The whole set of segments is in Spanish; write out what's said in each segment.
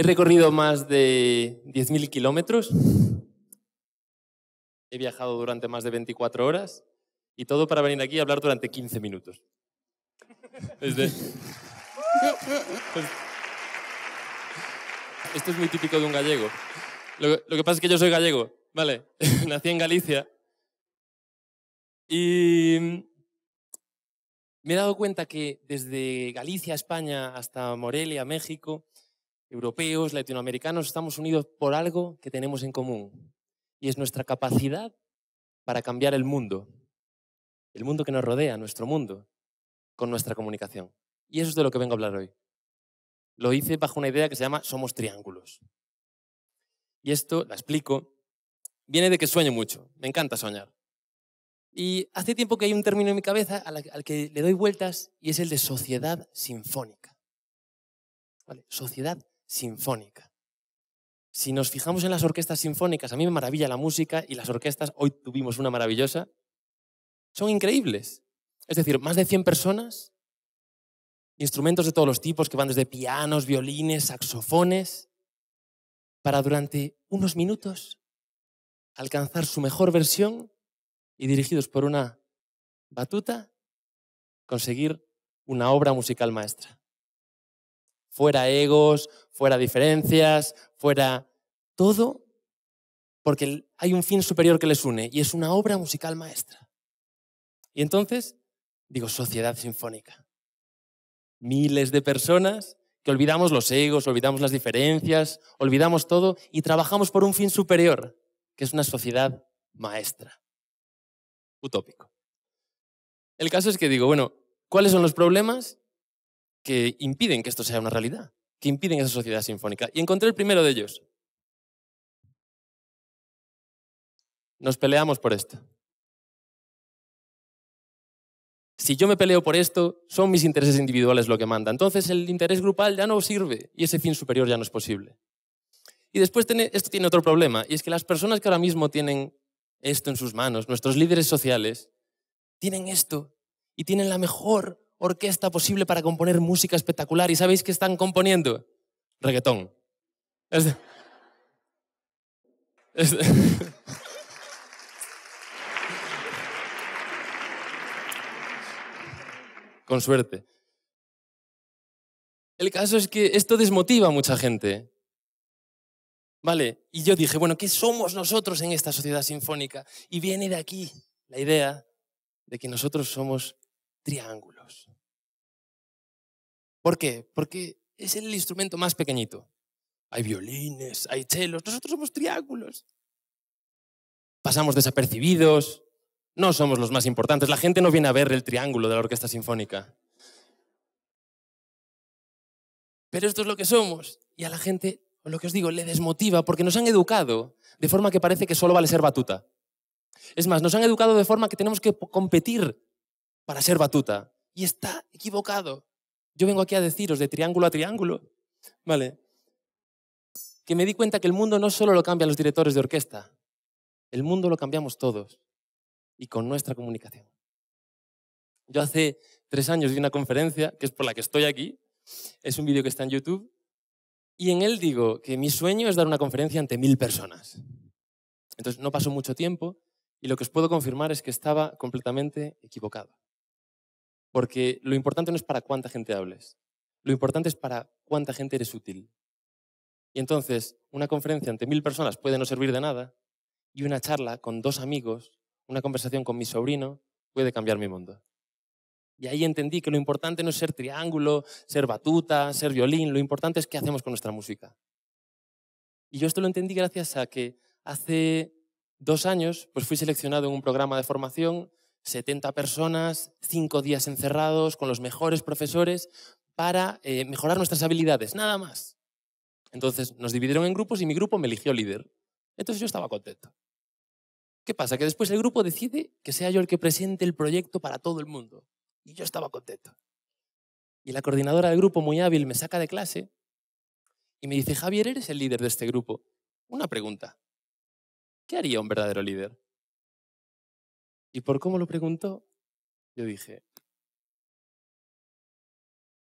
He recorrido más de 10.000 kilómetros, he viajado durante más de 24 horas y todo para venir aquí a hablar durante 15 minutos. Pues, esto es muy típico de un gallego. Lo, lo, que pasa es que yo soy gallego, ¿vale? Nací en Galicia y me he dado cuenta que desde Galicia, España, hasta Morelia, México, europeos, latinoamericanos, estamos unidos por algo que tenemos en común y es nuestra capacidad para cambiar el mundo, el mundo que nos rodea, nuestro mundo, con nuestra comunicación. Y eso es de lo que vengo a hablar hoy. Lo hice bajo una idea que se llama Somos Triángulos. Y esto, la explico, viene de que sueño mucho, me encanta soñar. Y hace tiempo que hay un término en mi cabeza al que le doy vueltas y es el de sociedad sinfónica. ¿Vale? Sociedad sinfónica. Si nos fijamos en las orquestas sinfónicas, a mí me maravilla la música y las orquestas, hoy tuvimos una maravillosa, son increíbles. Es decir, más de 100 personas, instrumentos de todos los tipos que van desde pianos, violines, saxofones, para durante unos minutos alcanzar su mejor versión y dirigidos por una batuta, conseguir una obra musical maestra fuera egos, fuera diferencias, fuera todo, porque hay un fin superior que les une y es una obra musical maestra. Y entonces, digo, sociedad sinfónica. Miles de personas que olvidamos los egos, olvidamos las diferencias, olvidamos todo y trabajamos por un fin superior, que es una sociedad maestra. Utópico. El caso es que digo, bueno, ¿cuáles son los problemas? que impiden que esto sea una realidad, que impiden esa sociedad sinfónica. Y encontré el primero de ellos. Nos peleamos por esto. Si yo me peleo por esto, son mis intereses individuales lo que manda. Entonces el interés grupal ya no sirve y ese fin superior ya no es posible. Y después esto tiene otro problema, y es que las personas que ahora mismo tienen esto en sus manos, nuestros líderes sociales, tienen esto y tienen la mejor orquesta posible para componer música espectacular. ¿Y sabéis qué están componiendo? Reggaetón. Con suerte. El caso es que esto desmotiva a mucha gente. ¿Vale? Y yo dije, bueno, ¿qué somos nosotros en esta sociedad sinfónica? Y viene de aquí la idea de que nosotros somos triángulos. ¿Por qué? Porque es el instrumento más pequeñito. Hay violines, hay chelos, nosotros somos triángulos. Pasamos desapercibidos, no somos los más importantes. La gente no viene a ver el triángulo de la orquesta sinfónica. Pero esto es lo que somos. Y a la gente, lo que os digo, le desmotiva porque nos han educado de forma que parece que solo vale ser batuta. Es más, nos han educado de forma que tenemos que competir para ser batuta. Y está equivocado. Yo vengo aquí a deciros de triángulo a triángulo, ¿vale? Que me di cuenta que el mundo no solo lo cambian los directores de orquesta, el mundo lo cambiamos todos y con nuestra comunicación. Yo hace tres años di una conferencia, que es por la que estoy aquí, es un vídeo que está en YouTube, y en él digo que mi sueño es dar una conferencia ante mil personas. Entonces no pasó mucho tiempo y lo que os puedo confirmar es que estaba completamente equivocado. Porque lo importante no es para cuánta gente hables, lo importante es para cuánta gente eres útil. Y entonces, una conferencia ante mil personas puede no servir de nada, y una charla con dos amigos, una conversación con mi sobrino, puede cambiar mi mundo. Y ahí entendí que lo importante no es ser triángulo, ser batuta, ser violín, lo importante es qué hacemos con nuestra música. Y yo esto lo entendí gracias a que hace dos años pues fui seleccionado en un programa de formación 70 personas, 5 días encerrados, con los mejores profesores, para eh, mejorar nuestras habilidades, nada más. Entonces nos dividieron en grupos y mi grupo me eligió líder. Entonces yo estaba contento. ¿Qué pasa? Que después el grupo decide que sea yo el que presente el proyecto para todo el mundo. Y yo estaba contento. Y la coordinadora del grupo, muy hábil, me saca de clase y me dice, Javier, eres el líder de este grupo. Una pregunta. ¿Qué haría un verdadero líder? Y por cómo lo preguntó, yo dije,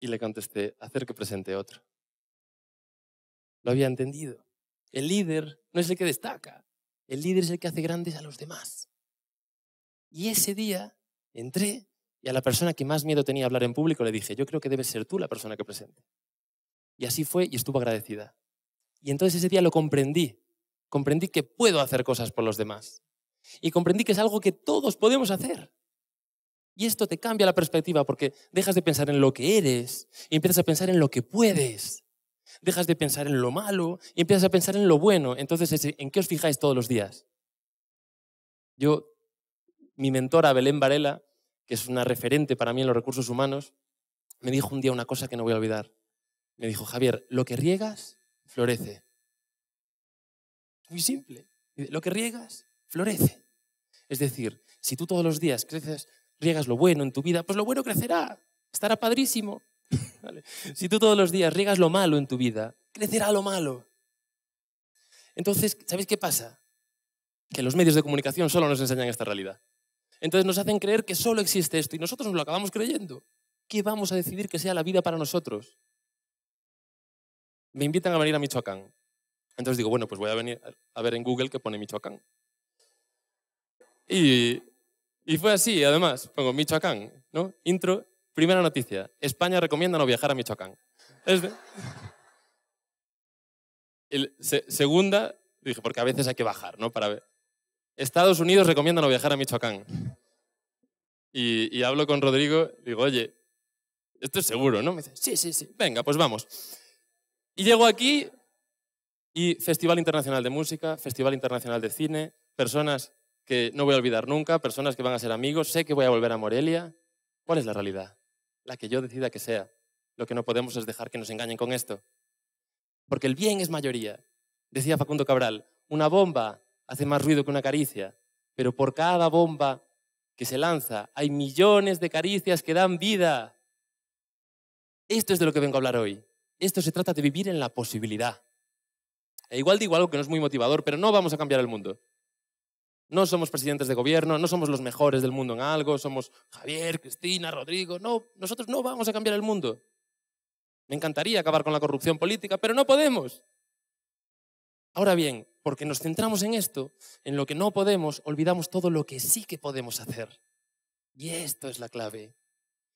y le contesté, hacer que presente otro. Lo había entendido. El líder no es el que destaca, el líder es el que hace grandes a los demás. Y ese día entré y a la persona que más miedo tenía a hablar en público le dije, yo creo que debes ser tú la persona que presente. Y así fue y estuvo agradecida. Y entonces ese día lo comprendí, comprendí que puedo hacer cosas por los demás. Y comprendí que es algo que todos podemos hacer. Y esto te cambia la perspectiva porque dejas de pensar en lo que eres y empiezas a pensar en lo que puedes. Dejas de pensar en lo malo y empiezas a pensar en lo bueno. Entonces, ¿en qué os fijáis todos los días? Yo, mi mentora Belén Varela, que es una referente para mí en los recursos humanos, me dijo un día una cosa que no voy a olvidar. Me dijo, Javier, lo que riegas, florece. Muy simple. Lo que riegas, florece. Es decir, si tú todos los días creces, riegas lo bueno en tu vida, pues lo bueno crecerá, estará padrísimo. Si tú todos los días riegas lo malo en tu vida, crecerá lo malo. Entonces, ¿sabéis qué pasa? Que los medios de comunicación solo nos enseñan esta realidad. Entonces nos hacen creer que solo existe esto y nosotros nos lo acabamos creyendo. ¿Qué vamos a decidir que sea la vida para nosotros? Me invitan a venir a Michoacán. Entonces digo, bueno, pues voy a venir a ver en Google qué pone Michoacán. Y, fue así, además, pongo Michoacán, ¿no? Intro, primera noticia, España recomienda no viajar a Michoacán. segunda, dije, porque a veces hay que bajar, ¿no? Para ver. Estados Unidos recomienda no viajar a Michoacán. Y, y hablo con Rodrigo, digo, oye, esto es seguro, ¿no? Me dice, sí, sí, sí, venga, pues vamos. Y llego aquí y Festival Internacional de Música, Festival Internacional de Cine, personas que no voy a olvidar nunca, personas que van a ser amigos, sé que voy a volver a Morelia. ¿Cuál es la realidad? La que yo decida que sea. Lo que no podemos es dejar que nos engañen con esto. Porque el bien es mayoría. Decía Facundo Cabral, una bomba hace más ruido que una caricia, pero por cada bomba que se lanza hay millones de caricias que dan vida. Esto es de lo que vengo a hablar hoy. Esto se trata de vivir en la posibilidad. E igual digo algo que no es muy motivador, pero no vamos a cambiar el mundo. No somos presidentes de gobierno, no somos los mejores del mundo en algo, somos Javier, Cristina, Rodrigo. No, nosotros no vamos a cambiar el mundo. Me encantaría acabar con la corrupción política, pero no podemos. Ahora bien, porque nos centramos en esto, en lo que no podemos, olvidamos todo lo que sí que podemos hacer. Y esto es la clave.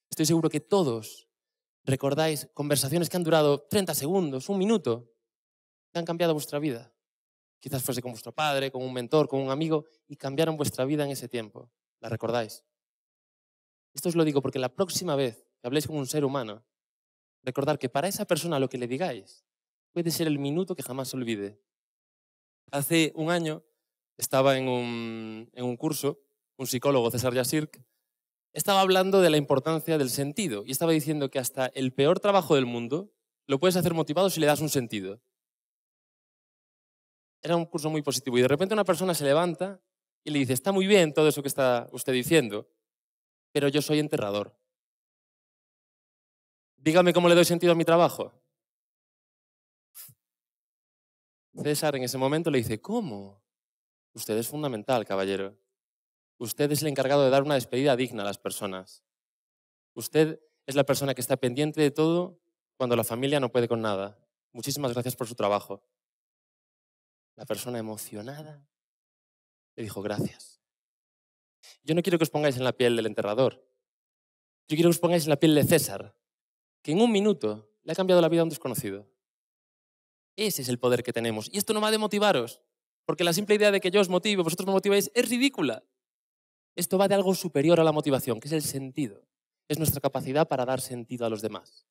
Estoy seguro que todos recordáis conversaciones que han durado 30 segundos, un minuto, que han cambiado vuestra vida. Quizás fuese con vuestro padre, con un mentor, con un amigo, y cambiaron vuestra vida en ese tiempo. ¿La recordáis? Esto os lo digo porque la próxima vez que habléis con un ser humano, recordar que para esa persona lo que le digáis puede ser el minuto que jamás se olvide. Hace un año estaba en un, curso, un psicólogo, César Yasirk, estaba hablando de la importancia del sentido y estaba diciendo que hasta el peor trabajo del mundo lo puedes hacer motivado si le das un sentido era un curso muy positivo. Y de repente una persona se levanta y le dice, está muy bien todo eso que está usted diciendo, pero yo soy enterrador. Dígame cómo le doy sentido a mi trabajo. César en ese momento le dice, ¿cómo? Usted es fundamental, caballero. Usted es el encargado de dar una despedida digna a las personas. Usted es la persona que está pendiente de todo cuando la familia no puede con nada. Muchísimas gracias por su trabajo. La persona emocionada le dijo gracias. Yo no quiero que os pongáis en la piel del enterrador. Yo quiero que os pongáis en la piel de César, que en un minuto le ha cambiado la vida a un desconocido. Ese es el poder que tenemos. Y esto no va de motivaros, porque la simple idea de que yo os motive, vosotros me motiváis, es ridícula. Esto va de algo superior a la motivación, que es el sentido. Es nuestra capacidad para dar sentido a los demás.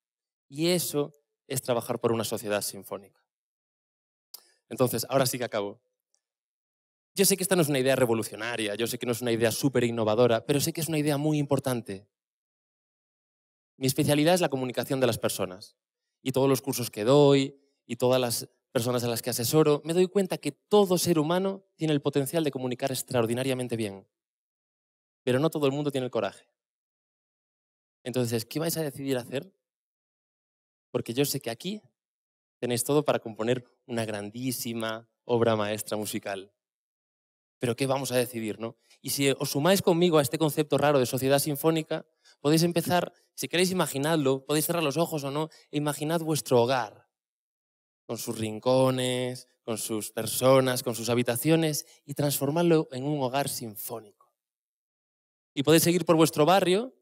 Y eso es trabajar por una sociedad sinfónica. Entonces, ahora sí que acabo. Yo sé que esta no es una idea revolucionaria, yo sé que no es una idea súper innovadora, pero sé que es una idea muy importante. Mi especialidad es la comunicación de las personas. Y todos los cursos que doy y todas las personas a las que asesoro, me doy cuenta que todo ser humano tiene el potencial de comunicar extraordinariamente bien. Pero no todo el mundo tiene el coraje. Entonces, ¿qué vais a decidir hacer? Porque yo sé que aquí Tenéis todo para componer una grandísima obra maestra musical. Pero ¿qué vamos a decidir, no? Y si os sumáis conmigo a este concepto raro de sociedad sinfónica, podéis empezar, si queréis imaginarlo, podéis cerrar los ojos o no, e imaginad vuestro hogar, con sus rincones, con sus personas, con sus habitaciones, y transformarlo en un hogar sinfónico. Y podéis seguir por vuestro barrio,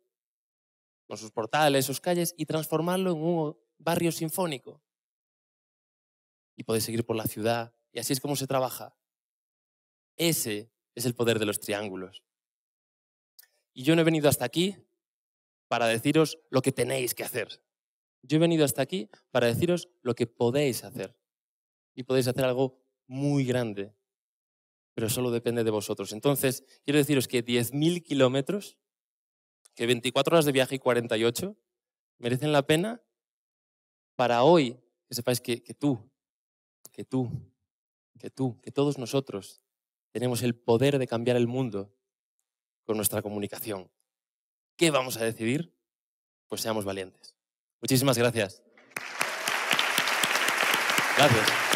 con sus portales, sus calles, y transformarlo en un barrio sinfónico y podéis seguir por la ciudad. Y así es como se trabaja. Ese es el poder de los triángulos. Y yo no he venido hasta aquí para deciros lo que tenéis que hacer. Yo he venido hasta aquí para deciros lo que podéis hacer. Y podéis hacer algo muy grande, pero solo depende de vosotros. Entonces, quiero deciros que 10.000 kilómetros, que 24 horas de viaje y 48, merecen la pena para hoy que sepáis que, que tú que tú, que tú, que todos nosotros tenemos el poder de cambiar el mundo con nuestra comunicación. ¿Qué vamos a decidir? Pues seamos valientes. Muchísimas gracias. Gracias.